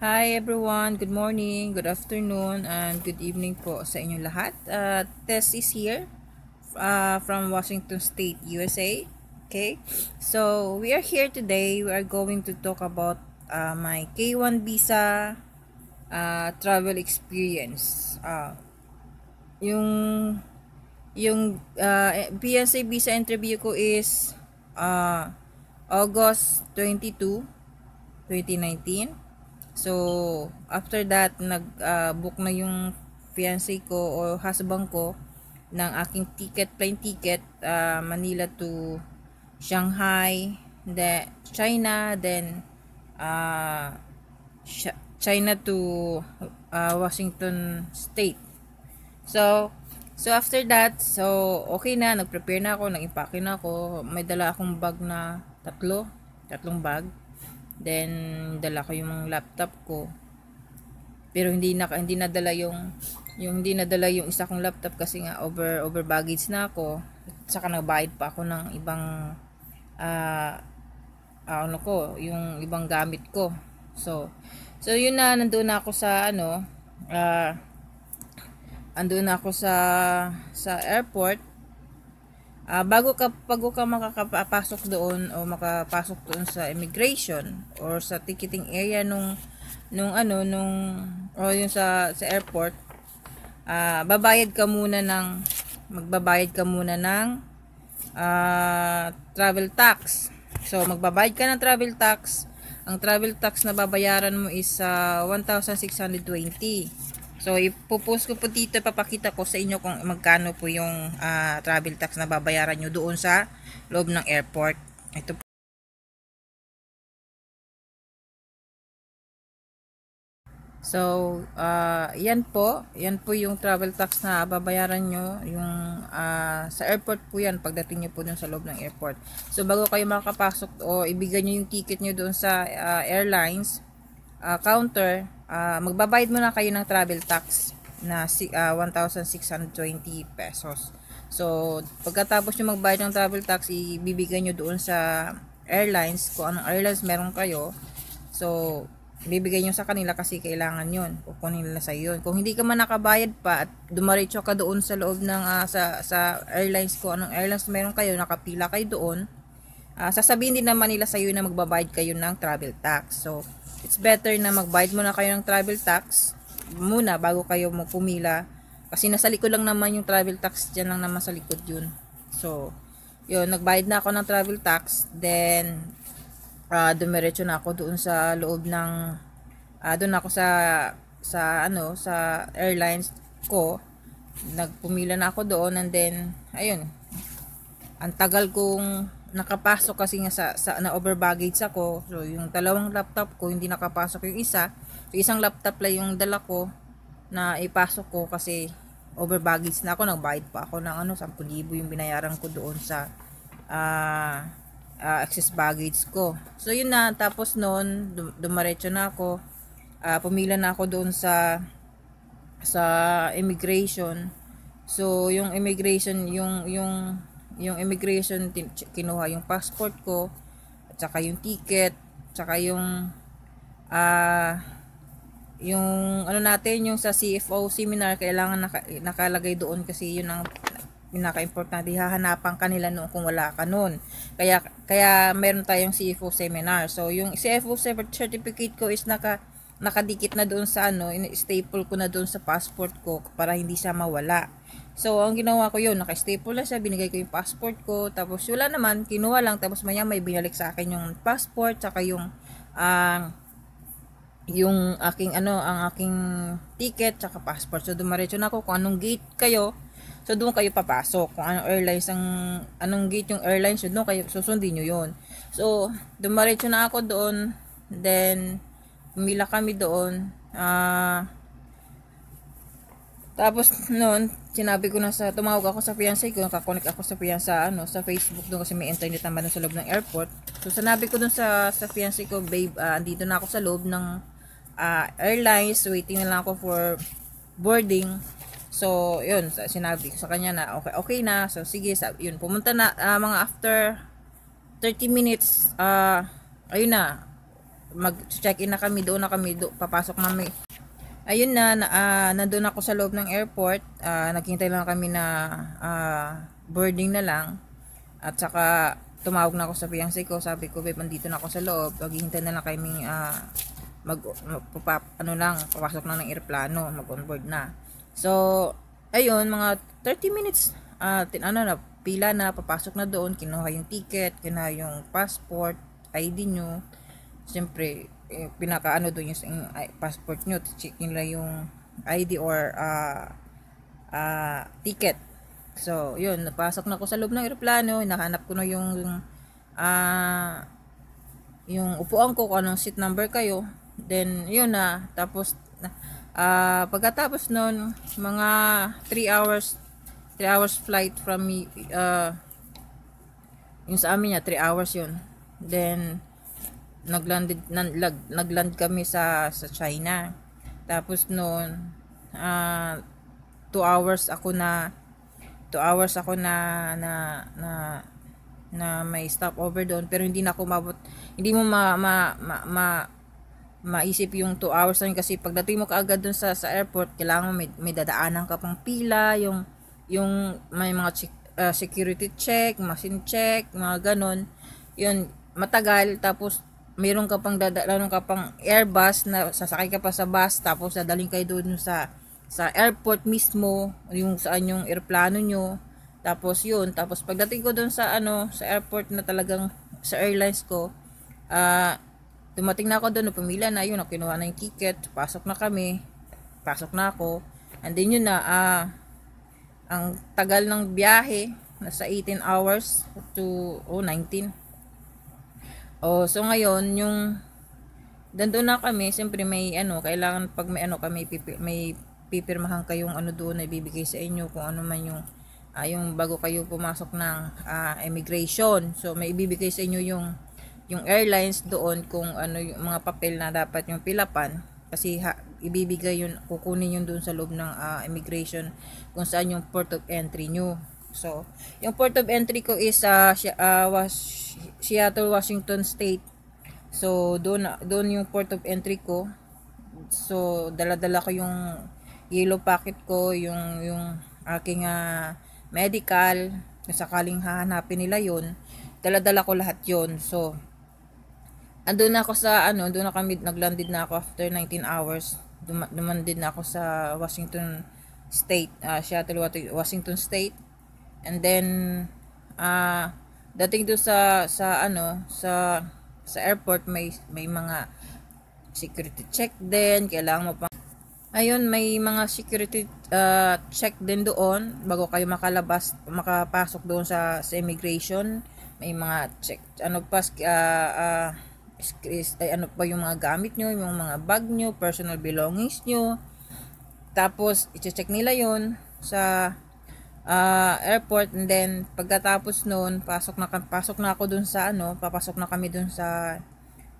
Hi everyone, good morning, good afternoon, and good evening po sa inyong lahat. Uh, Tess is here uh, from Washington State, USA. Okay, so we are here today. We are going to talk about uh, my K1 visa uh, travel experience. Uh, yung yung uh, PSA visa interview ko is uh, August 22, 2019. So, after that, nag-book ah, uh, na yung fiancé ko o husband ko ng aking ticket, plane ticket, uh, Manila to Shanghai, the China, then uh, China to uh, Washington State. So, so after that, so okay na, nag-prepare na ako, nag-impake na ako. May dala akong bag na tatlo, tatlong bag. Then, dala ko yung laptop ko. Pero hindi na hindi nadala yung yung hindi nadala yung isa kong laptop kasi nga over over baggage na ako. Saka nagbayad pa ako ng ibang uh, ano ko, yung ibang gamit ko. So, so yun na nandoon na ako sa ano, uh, andun na ako sa sa airport uh, bago ka bago ka makakapasok doon o makapasok doon sa immigration or sa ticketing area nung nung ano nung o yung sa sa airport uh, babayad ka muna ng magbabayad ka muna ng uh, travel tax so magbabayad ka ng travel tax ang travel tax na babayaran mo is uh, 1,620 So, ipopost ko po dito, papakita ko sa inyo kung magkano po yung uh, travel tax na babayaran nyo doon sa loob ng airport. Ito po. So, uh, yan po. Yan po yung travel tax na babayaran nyo. Yung, uh, sa airport po yan, pagdating nyo po dun sa loob ng airport. So, bago kayo makapasok o ibigay nyo yung ticket nyo doon sa uh, airlines uh, counter, uh, magbabayad muna kayo ng travel tax na uh, ah, 1,620 pesos. So, pagkatapos nyo magbayad ng travel tax, ibibigay nyo doon sa airlines, kung anong airlines meron kayo. So, ibibigay nyo sa kanila kasi kailangan yon kukunin nila sa yun. Kung hindi ka man nakabayad pa at dumaritso ka doon sa loob ng uh, sa, sa airlines, kung anong airlines meron kayo, nakapila kayo doon, uh, sasabihin din naman nila sa iyo na magbabayad kayo ng travel tax. So, it's better na magbayad muna kayo ng travel tax muna bago kayo magpumila kasi nasa likod lang naman yung travel tax dyan lang naman sa likod yun so yun nagbayad na ako ng travel tax then uh, dumiretso na ako doon sa loob ng uh, doon ako sa sa ano sa airlines ko nagpumila na ako doon and then ayun ang tagal kong nakapasok kasi nga sa, sa na overbaggage baggage ako. So yung dalawang laptop ko hindi nakapasok yung isa. So isang laptop lang yung dala ko na ipasok ko kasi overbaggage na ako, nagbayad pa ako ng ano 10,000 yung binayaran ko doon sa uh, uh, ah, access ah, baggage ko. So yun na tapos noon dum dumaretso na ako. Uh, pumila na ako doon sa sa immigration. So yung immigration yung yung yung immigration, kinuha yung passport ko, at saka yung ticket, at saka yung, ah, uh, yung ano natin, yung sa CFO seminar, kailangan naka, nakalagay doon kasi yun ang pinaka-importante, hahanapan kanila nila noon kung wala ka noon. Kaya, kaya meron tayong CFO seminar. So, yung CFO certificate ko is naka, nakadikit na doon sa ano, in-staple ko na doon sa passport ko para hindi siya mawala. So, ang ginawa ko yun, naka-staple na siya, binigay ko yung passport ko, tapos wala naman, kinuha lang, tapos maya may binalik sa akin yung passport, saka yung, uh, yung aking, ano, ang aking ticket, saka passport. So, dumaretso na ako kung anong gate kayo, so doon kayo papasok. Kung anong airlines, ang, anong gate yung airlines, so doon kayo, susundin nyo yun. So, dumaretso na ako doon, then, pumila kami doon, ah, uh, tapos noon, sinabi ko na sa, tumawag ako sa fiancé ko, nakakonek ako sa fiancé sa, ano, sa Facebook doon kasi may internet naman sa loob ng airport. So sinabi ko doon sa, sa fiancé ko, babe, uh, andito na ako sa loob ng uh, airlines, waiting na lang ako for boarding. So, yun, sinabi ko sa kanya na okay, okay na. So, sige, sabi, yun, pumunta na uh, mga after 30 minutes, uh, ayun na, mag-check-in na kami, doon na kami, do, papasok na kami ayun na, na uh, nandun ako sa loob ng airport. Uh, naghintay lang kami na uh, boarding na lang. At saka tumawag na ako sa fiancé ko. Sabi ko, babe, nandito na ako sa loob. Maghihintay na lang kami uh, mag, mag ano lang, papasok na ng airplano. Mag-onboard na. So, ayun, mga 30 minutes, uh, tin ano na, pila na, papasok na doon. Kinuha yung ticket, kinuha yung passport, ID nyo. Siyempre, eh, ano doon yung passport nyo, check nila yung ID or uh, uh, ticket. So, yun, napasok na ako sa loob ng eroplano, nahanap ko na yung uh, yung upuan ko kung anong seat number kayo. Then, yun na, tapos uh, pagkatapos noon, mga 3 hours 3 hours flight from uh, yung sa amin niya, 3 hours yun. Then, naglanded naglag, nagland kami sa sa China. Tapos noon uh, two hours ako na two hours ako na na na na may stopover doon pero hindi na ako mabot hindi mo ma ma ma, ma maisip yung 2 hours lang kasi pagdating mo kaagad doon sa sa airport kailangan mo may, may dadaanan ka pang pila yung yung may mga check, uh, ah, security check, machine check, mga ganun. Yun matagal tapos meron ka pang dadalhin ka pang airbus na sasakay ka pa sa bus tapos dadalhin kayo doon sa sa airport mismo yung saan yung eroplano nyo tapos yun tapos pagdating ko doon sa ano sa airport na talagang sa airlines ko ah uh, dumating na ako doon pamilya na yun nakinuha na yung ticket pasok na kami pasok na ako and then yun na ah ang tagal ng biyahe nasa 18 hours to oh 19 Oh, so ngayon yung Dando na kami, siyempre may ano, kailangan pag may ano kami pipir, may pipirmahan kayong ano doon na ibibigay sa inyo kung ano man yung uh, yung bago kayo pumasok ng uh, ah, immigration. So may ibibigay sa inyo yung yung airlines doon kung ano yung mga papel na dapat yung pilapan kasi ha, ibibigay yun kukunin yun doon sa loob ng uh, ah, immigration kung saan yung port of entry nyo. So, yung port of entry ko is uh, uh, was Seattle, Washington State. So, doon, doon yung port of entry ko. So, dala-dala ko yung yellow packet ko, yung, yung aking uh, medical, kung sakaling hahanapin nila yon dala-dala ko lahat yon So, andun ako sa, ano, doon na kami, naglanded na ako after 19 hours. Dum dumandid na ako sa Washington State, uh, Seattle, Washington State. And then, ah, uh, dating do sa sa ano sa sa airport may may mga security check din kailangan mo pa ayun may mga security uh, check din doon bago kayo makalabas makapasok doon sa sa immigration may mga check ano pa uh, uh, ay, ano pa yung mga gamit nyo, yung mga bag nyo, personal belongings nyo. Tapos, i-check nila yon sa uh, airport and then pagkatapos noon pasok na pasok na ako dun sa ano papasok na kami dun sa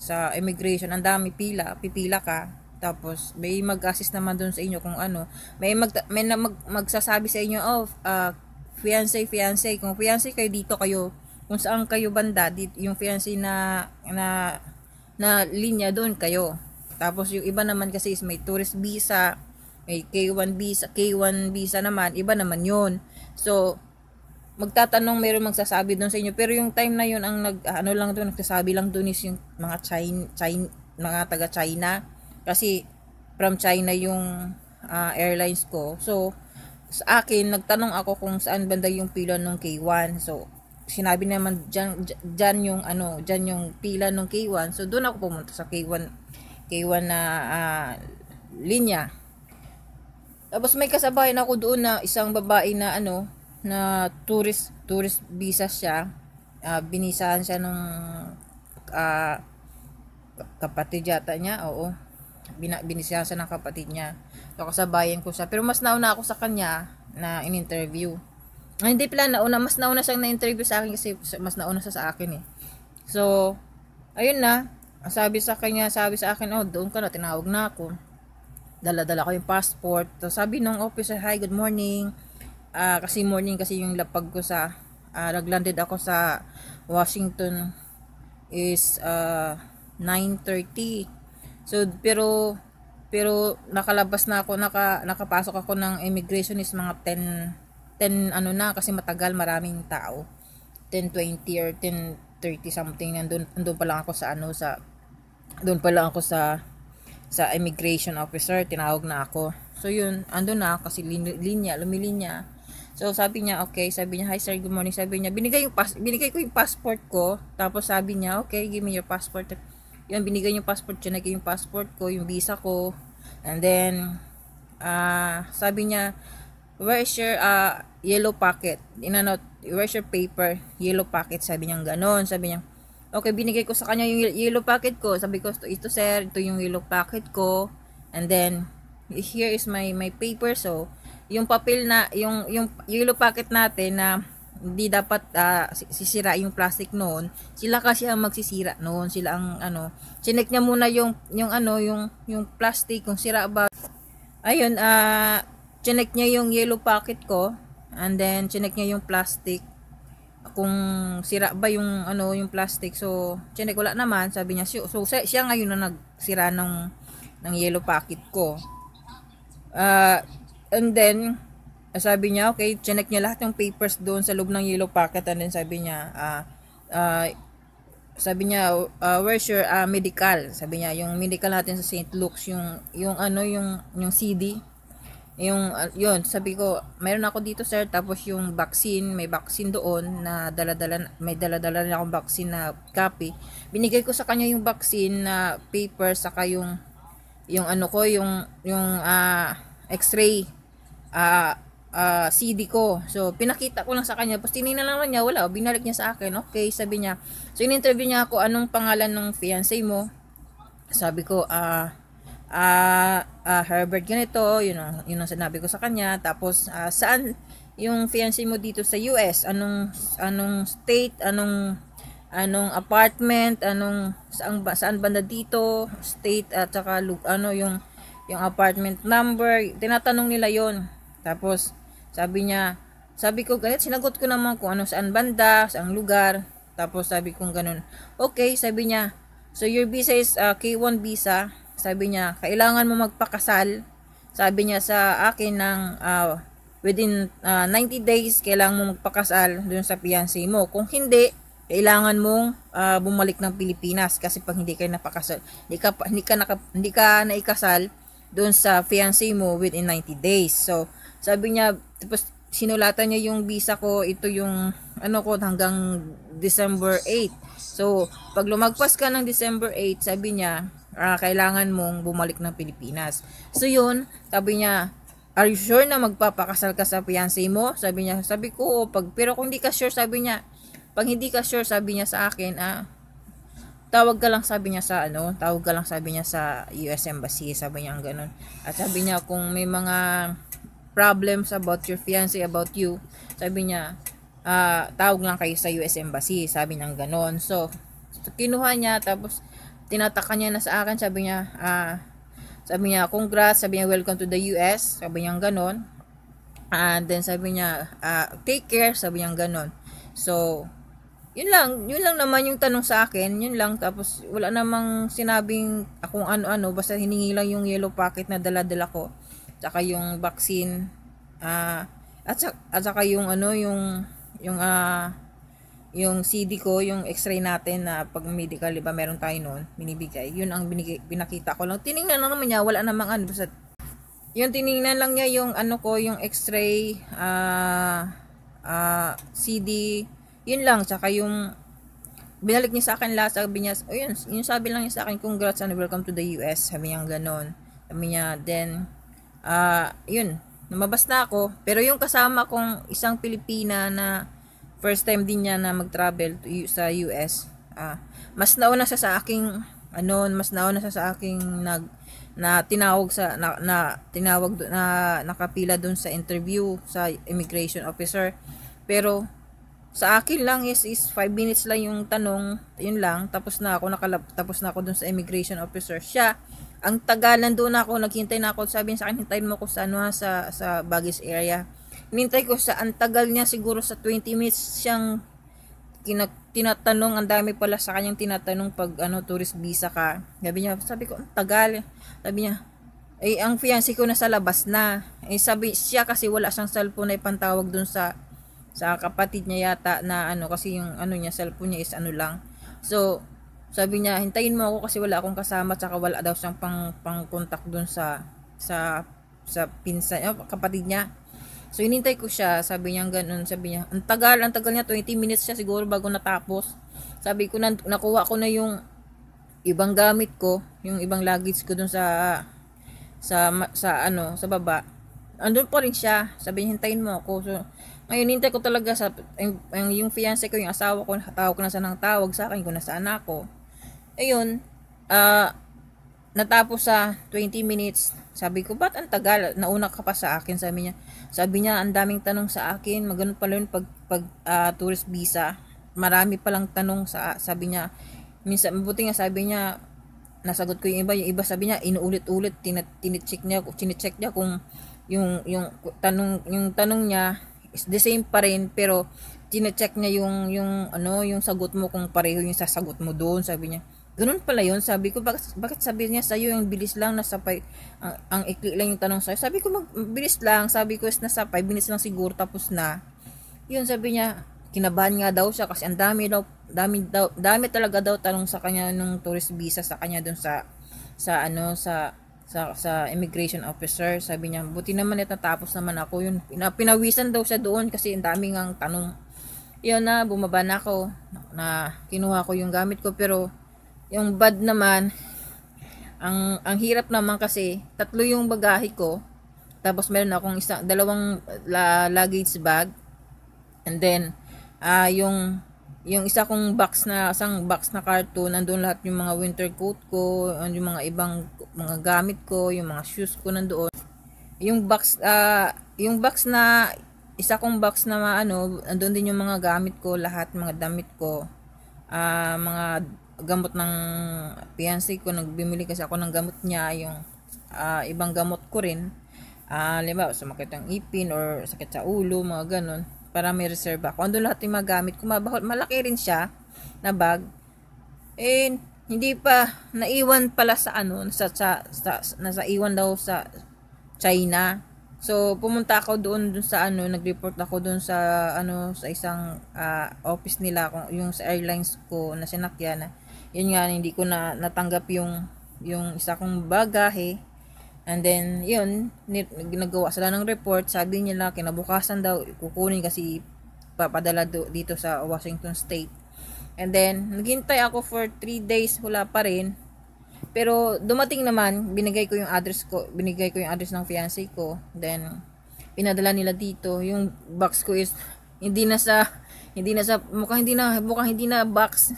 sa immigration ang dami pila pipila ka tapos may mag-assist naman dun sa inyo kung ano may mag may na mag, magsasabi sa inyo of oh, uh, fiancé fiancé kung fiancé kayo dito kayo kung saan kayo banda dito, yung fiancé na na na linya doon kayo tapos yung iba naman kasi is may tourist visa may K1 visa K1 visa naman iba naman yon So, magtatanong meron magsasabi doon sa inyo pero yung time na yun ang nag ano lang doon nagsasabi lang doon is yung mga China, China mga taga China kasi from China yung uh, airlines ko so sa akin nagtanong ako kung saan banda yung pila ng K1 so sinabi naman dyan, dyan yung ano dyan yung pila ng K1 so doon ako pumunta sa K1 K1 na uh, linya tapos may kasabay na ako doon na isang babae na ano, na tourist, tourist visa siya. Uh, binisahan siya nung uh, kapatid yata niya, oo. Bina, binisahan siya ng kapatid niya. So kasabayan ko siya. Pero mas nauna ako sa kanya na in-interview. Ah, hindi pala nauna, mas nauna siyang na-interview sa akin kasi mas nauna siya sa akin eh. So, ayun na. Sabi sa kanya, sabi sa akin, oh, doon ka na, tinawag na ako dala-dala ko yung passport. So, sabi nung officer, hi, good morning. Uh, kasi morning kasi yung lapag ko sa, uh, naglanded ako sa Washington is uh, ah, 9.30. So, pero, pero nakalabas na ako, naka, nakapasok ako ng immigration is mga 10, 10 ano na, kasi matagal maraming tao. 10.20 or 10.30 something, nandun, nandun pa lang ako sa ano, sa, doon pa lang ako sa sa immigration officer, tinawag na ako. So yun, ando na kasi linya, lumilinya. So sabi niya, okay, sabi niya, hi sir, good morning. Sabi niya, binigay, yung pas binigay ko yung passport ko. Tapos sabi niya, okay, give me your passport. Yun, binigay yung passport, chinagay yung passport ko, yung visa ko. And then, uh, sabi niya, where is your uh, yellow packet? Inanot, where's your paper? Yellow packet, sabi niya, ganon. Sabi niya, Okay, binigay ko sa kanya yung yellow packet ko. Sabi ko, ito sir, ito yung yellow packet ko. And then, here is my my paper. So, yung papel na, yung, yung yellow packet natin na hindi dapat uh, sisira yung plastic noon. Sila kasi ang magsisira noon. Sila ang ano, chinek niya muna yung yung ano, yung yung plastic kung sira ba. Ayun, ah uh, chinek niya yung yellow packet ko and then chinek niya yung plastic kung sira ba yung ano yung plastic. So, chinek wala naman, sabi niya. So, so siya ngayon na nagsira ng ng yellow packet ko. Uh, and then sabi niya, okay, chinek niya lahat yung papers doon sa loob ng yellow packet and then sabi niya, uh, uh, sabi niya, uh, where's your uh, medical? Sabi niya, yung medical natin sa St. Luke's, yung, yung ano, yung, yung CD yung uh, yun sabi ko mayroon ako dito sir tapos yung vaccine may vaccine doon na daladala may daladala na akong vaccine na copy binigay ko sa kanya yung vaccine na paper saka yung yung ano ko yung yung uh, x-ray uh, ah, uh, CD ko so pinakita ko lang sa kanya tapos tinignan lang niya wala binalik niya sa akin okay sabi niya so in-interview niya ako anong pangalan ng fiancé mo sabi ko ah uh, uh, uh, Herbert ganito, yun ang, yun ang sinabi ko sa kanya. Tapos, uh, saan yung fiancé mo dito sa US? Anong, anong state? Anong, anong apartment? Anong, saan, saan banda dito? State at saka, ano yung, yung apartment number. Tinatanong nila yon Tapos, sabi niya, sabi ko, ganit, sinagot ko naman kung ano, saan banda, saan lugar. Tapos, sabi ko ganun. Okay, sabi niya, so your visa is uh, K1 visa sabi niya, kailangan mo magpakasal. Sabi niya sa akin ng uh, within uh, ah, 90 days, kailangan mo magpakasal dun sa fiancé mo. Kung hindi, kailangan mong uh, bumalik ng Pilipinas kasi pag hindi ka napakasal, hindi ka, hindi ka, naka, hindi ka naikasal doon sa fiancé mo within 90 days. So, sabi niya, tapos sinulatan niya yung visa ko, ito yung ano ko hanggang December 8. So, pag lumagpas ka ng December 8, sabi niya, uh, kailangan mong bumalik ng Pilipinas. So yun, sabi niya, are you sure na magpapakasal ka sa fiancé mo? Sabi niya, sabi ko, o, oh, pag, pero kung hindi ka sure, sabi niya, pag hindi ka sure, sabi niya sa akin, ah, tawag ka lang sabi niya sa ano, tawag ka lang sabi niya sa US Embassy, sabi niya ang ganun. At sabi niya, kung may mga problems about your fiancé, about you, sabi niya, ah, tawag lang kayo sa US Embassy, sabi niya ang ganun. So, kinuha niya, tapos, tinataka niya na sa akin, sabi niya, ah, sabi niya, congrats, sabi niya, welcome to the US, sabi niya ganon. And then sabi niya, uh, take care, sabi niya ganon. So, yun lang, yun lang naman yung tanong sa akin, yun lang. Tapos, wala namang sinabing akong ano-ano, basta hiningi lang yung yellow packet na dala-dala ko. Tsaka yung vaccine, ah, at, saka, at saka yung ano, yung, yung, ah, yung CD ko, yung x-ray natin na pag medical, di ba, meron tayo noon, binibigay. Yun ang binigay, binakita ko lang. Tiningnan lang naman niya, wala namang ano. Basta, yun, tiningnan lang niya yung ano ko, yung x-ray, ah, uh, uh, ah, CD, yun lang. Tsaka yung, binalik niya sa akin last, sabi niya, oh yun, yun sabi lang niya sa akin, congrats and welcome to the US. Sabi niya ganon. Sabi niya, then, ah, uh, yun, namabas na ako. Pero yung kasama kong isang Pilipina na, first time din niya na mag-travel sa US. Ah, mas nauna sa sa aking ano, mas nauna sa sa aking nag na tinawag sa na, na tinawag do, na nakapila doon sa interview sa immigration officer. Pero sa akin lang is is 5 minutes lang yung tanong, yun lang, tapos na ako nakalap, tapos na ako doon sa immigration officer. Siya ang tagal nandoon ako, naghintay na ako, sabi sa akin, hintayin mo ko sa ano sa sa baggage area Nintay ko sa ang tagal niya siguro sa 20 minutes siyang kina, tinatanong, ang dami pala sa kanyang tinatanong pag ano tourist visa ka. Sabi niya, sabi ko, ang tagal. Sabi niya, eh ang fiancé ko nasa labas na. Eh sabi siya kasi wala siyang cellphone na ipantawag dun sa sa kapatid niya yata na ano kasi yung ano niya cellphone niya is ano lang. So sabi niya, hintayin mo ako kasi wala akong kasama tsaka wala daw siyang pang pang contact dun sa sa sa pinsan, oh, kapatid niya. So, inintay ko siya. Sabi niya ganun. Sabi niya, ang tagal, ang tagal niya. 20 minutes siya siguro bago natapos. Sabi ko, nakuha ko na yung ibang gamit ko. Yung ibang luggage ko dun sa, sa, sa ano, sa baba. Andun pa rin siya. Sabi niya, hintayin mo ako. So, ngayon, hintay ko talaga sa, yung, yung fiancé ko, yung asawa ko, tawag ko na sa nang tawag sa akin, kung nasaan ako. Ayun, ah, uh, natapos sa 20 minutes sabi ko, ba't ang tagal? Nauna ka pa sa akin, sabi niya. Sabi niya, ang daming tanong sa akin. Magano pala yun pag, pag uh, tourist visa. Marami palang tanong sa, sabi niya. Minsan, mabuti nga sabi niya, nasagot ko yung iba. Yung iba sabi niya, inuulit-ulit. Tinicheck niya, tinicheck niya kung yung, yung tanong, yung tanong niya is the same pa rin. Pero, tinicheck niya yung, yung, ano, yung sagot mo kung pareho yung sasagot mo doon, sabi niya. Ganun pala yun. Sabi ko, bakit, bakit sabi niya sa'yo yung bilis lang, nasa 5, ang, ang ikli lang yung tanong sa'yo. Sabi ko, mag, bilis lang. Sabi ko, nasa 5 minutes lang siguro, tapos na. Yun, sabi niya, kinabahan nga daw siya kasi ang dami daw, dami, daw, dami talaga daw tanong sa kanya nung tourist visa sa kanya dun sa, sa ano, sa, sa, sa immigration officer. Sabi niya, buti naman at natapos naman ako. Yun, pinawisan daw siya doon kasi ang dami ngang tanong. Yun na, bumaba na ako na kinuha ko yung gamit ko pero yung bad naman, ang, ang hirap naman kasi, tatlo yung bagahe ko. Tapos meron akong isang, dalawang la, luggage bag. And then, uh, yung yung isa kong box na isang box na karton nandoon lahat yung mga winter coat ko yung mga ibang mga gamit ko yung mga shoes ko nandoon yung box uh, yung box na isa kong box na ano nandoon din yung mga gamit ko lahat mga damit ko uh, mga gamot ng fiancé ko, nagbimili kasi ako ng gamot niya, yung uh, ibang gamot ko rin. Uh, ah, limba, sumakit ang ipin or sakit sa ulo, mga ganun. Para may reserva ako. Andun lahat yung magamit ko. Malaki rin siya na bag. Eh, hindi pa naiwan pala sa ano sa, sa, sa nasa iwan daw sa China so pumunta ako doon dun sa ano nag-report ako doon sa ano sa isang uh, office nila kung yung sa airlines ko na sinakyan na yun nga hindi ko na natanggap yung yung isa kong bagahe and then yun ginagawa sila ng report sabi nila kinabukasan daw kukunin kasi papadala do, dito sa Washington State and then naghintay ako for 3 days wala pa rin pero dumating naman, binigay ko yung address ko, binigay ko yung address ng fiancé ko. Then pinadala nila dito. Yung box ko is hindi na sa hindi na sa mukhang hindi na mukhang hindi na box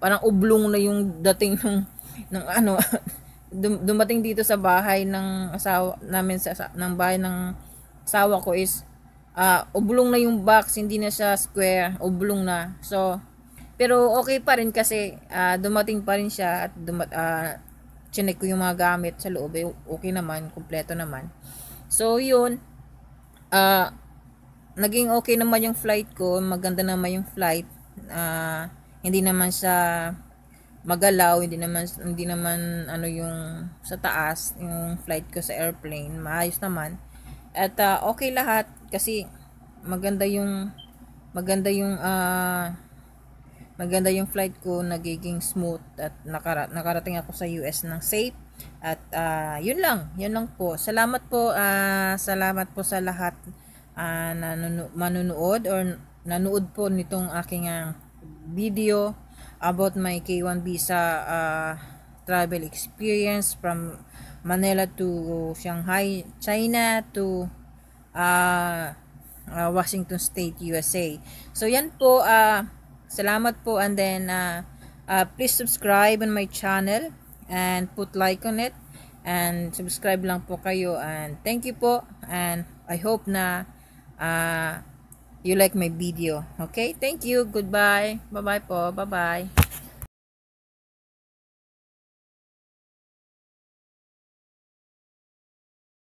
parang ublong na yung dating ng ng ano dumating dito sa bahay ng asawa namin sa ng bahay ng asawa ko is uh, ah, ublong na yung box hindi na siya square ublong na so pero okay pa rin kasi uh, dumating pa rin siya at dumat uh, ah, chinek ko yung mga gamit sa loob eh, okay naman kumpleto naman so yun uh, naging okay naman yung flight ko maganda naman yung flight uh, hindi naman siya magalaw, hindi naman hindi naman ano yung sa taas yung flight ko sa airplane, maayos naman. At uh, okay lahat kasi maganda yung maganda yung uh, maganda yung flight ko nagiging smooth at nakara nakarating ako sa US ng safe at uh, yun lang yun lang po salamat po uh, salamat po sa lahat uh, nanono- or nanood po nitong aking uh, video about my K1 visa uh, travel experience from Manila to Shanghai, China to uh, uh, Washington State, USA. So yan po, uh, salamat po and then uh, uh, please subscribe on my channel and put like on it and subscribe lang po kayo and thank you po and I hope na uh, you like my video. Okay? Thank you. Goodbye. Bye-bye po. Bye-bye.